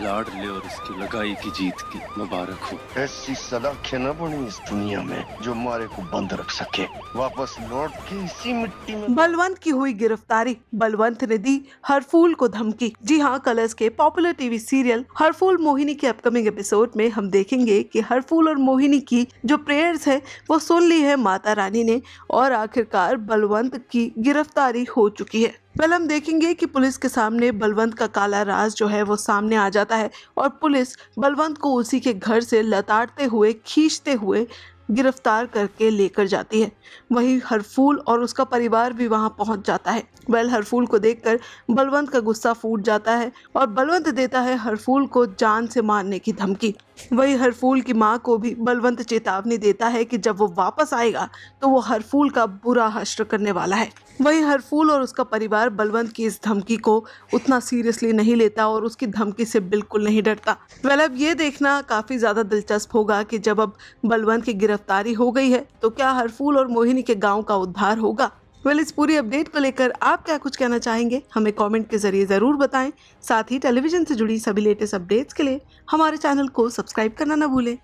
लाडले और इसकी लगाई की जीत की मुबारक हो ऐसी सलाखें खेना बनी इस दुनिया में जो मारे को बंद रख सके वापस लौट के इसी मिट्टी में बलवंत की हुई गिरफ्तारी बलवंत ने दी हरफूल को धमकी जी हाँ कलर्स के popular TV serial Harphool Mohini के अपकमिंग एपिसोड में हम देखेंगे की हरफूल और मोहिनी की जो प्रेयर्स है वो सुन ली है माता रानी ने और आखिरकार बलवंत की गिरफ्तारी हो चुकी है वेल हम देखेंगे कि पुलिस के सामने बलवंत का काला राज जो है वो सामने आ जाता है और पुलिस बलवंत को उसी के घर से लताड़ते हुए खींचते हुए गिरफ्तार करके लेकर जाती है वहीं हरफूल और उसका परिवार भी वहां पहुंच जाता है वेल हरफूल को देखकर बलवंत का गुस्सा फूट जाता है और बलवंत देता है हरफूल को जान से मारने की धमकी वही हर फूल की माँ को भी बलवंत चेतावनी देता है कि जब वो वापस आएगा तो वो हर फूल का बुरा हश्र करने वाला है वही हर फूल और उसका परिवार बलवंत की इस धमकी को उतना सीरियसली नहीं लेता और उसकी धमकी से बिल्कुल नहीं डरता वेल अब ये देखना काफ़ी ज़्यादा दिलचस्प होगा कि जब अब बलवंत की गिरफ्तारी हो गई है तो क्या हर फूल और मोहिनी के गाँव का उद्धार होगा वेल इस पूरी अपडेट को लेकर आप क्या कुछ कहना चाहेंगे हमें कमेंट के जरिए ज़रूर बताएं साथ ही टेलीविजन से जुड़ी सभी लेटेस्ट अपडेट्स के लिए हमारे चैनल को सब्सक्राइब करना ना भूलें